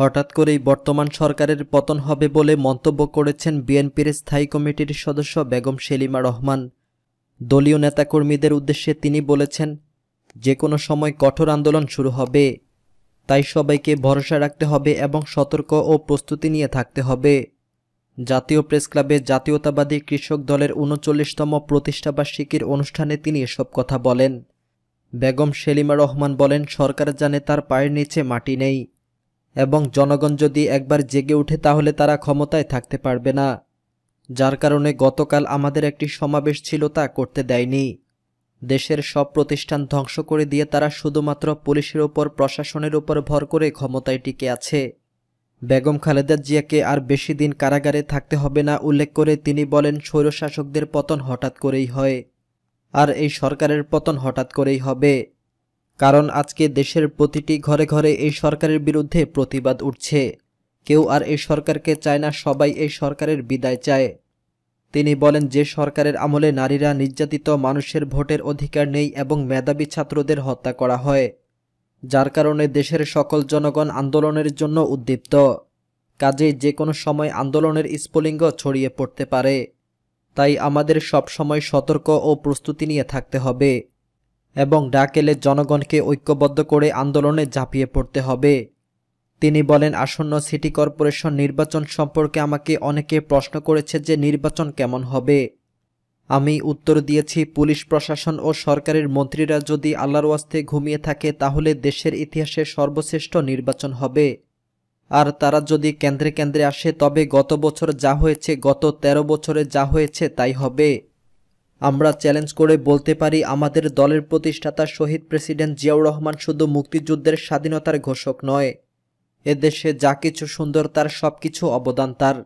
হঠাৎ করেই বর্তমান সরকারের পতন হবে বলে মন্তব্য করেছেন বিএনপির স্থায়ী কমিটির সদস্য বেগম সেলিমা রহমান দলীয় নেতাকর্মীদের উদ্দেশ্যে তিনি বলেছেন যে কোনো সময় কঠোর আন্দোলন শুরু হবে তাই সবাইকে ভরসা রাখতে হবে এবং সতর্ক ও প্রস্তুতি নিয়ে থাকতে হবে জাতীয় প্রেস ক্লাবে জাতীয়তাবাদী কৃষক দলের উনচল্লিশতম প্রতিষ্ঠাবার্ষিকীর অনুষ্ঠানে তিনি এসব কথা বলেন বেগম সেলিমা রহমান বলেন সরকার জানে তার পায়ের নিচে মাটি নেই এবং জনগণ যদি একবার জেগে ওঠে তাহলে তারা ক্ষমতায় থাকতে পারবে না যার কারণে গতকাল আমাদের একটি সমাবেশ ছিল তা করতে দেয়নি দেশের সব প্রতিষ্ঠান ধ্বংস করে দিয়ে তারা শুধুমাত্র পুলিশের ওপর প্রশাসনের ওপর ভর করে ক্ষমতায় টিকে আছে বেগম খালেদা জিয়াকে আর বেশি দিন কারাগারে থাকতে হবে না উল্লেখ করে তিনি বলেন স্বৈরশাসকদের পতন হঠাৎ করেই হয় আর এই সরকারের পতন হঠাৎ করেই হবে কারণ আজকে দেশের প্রতিটি ঘরে ঘরে এই সরকারের বিরুদ্ধে প্রতিবাদ উঠছে কেউ আর এই সরকারকে চায় না সবাই এই সরকারের বিদায় চায় তিনি বলেন যে সরকারের আমলে নারীরা নির্যাতিত মানুষের ভোটের অধিকার নেই এবং মেধাবী ছাত্রদের হত্যা করা হয় যার কারণে দেশের সকল জনগণ আন্দোলনের জন্য উদ্দীপ্ত কাজে যে কোনো সময় আন্দোলনের স্ফুলিঙ্গ ছড়িয়ে পড়তে পারে তাই আমাদের সব সময় সতর্ক ও প্রস্তুতি নিয়ে থাকতে হবে এবং ডাকেলে জনগণকে ঐক্যবদ্ধ করে আন্দোলনে ঝাঁপিয়ে পড়তে হবে তিনি বলেন আসন্ন সিটি কর্পোরেশন নির্বাচন সম্পর্কে আমাকে অনেকে প্রশ্ন করেছে যে নির্বাচন কেমন হবে আমি উত্তর দিয়েছি পুলিশ প্রশাসন ও সরকারের মন্ত্রীরা যদি আল্লাহর ওয়াস্তে ঘুমিয়ে থাকে তাহলে দেশের ইতিহাসে সর্বশ্রেষ্ঠ নির্বাচন হবে আর তারা যদি কেন্দ্রে কেন্দ্রে আসে তবে গত বছর যা হয়েছে গত ১৩ বছরে যা হয়েছে তাই হবে আমরা চ্যালেঞ্জ করে বলতে পারি আমাদের দলের প্রতিষ্ঠাতা শহীদ প্রেসিডেন্ট জিয়াউর রহমান শুধু মুক্তিযুদ্ধের স্বাধীনতার ঘোষক নয় এদেশে যা কিছু সুন্দর তার সব কিছু অবদান তার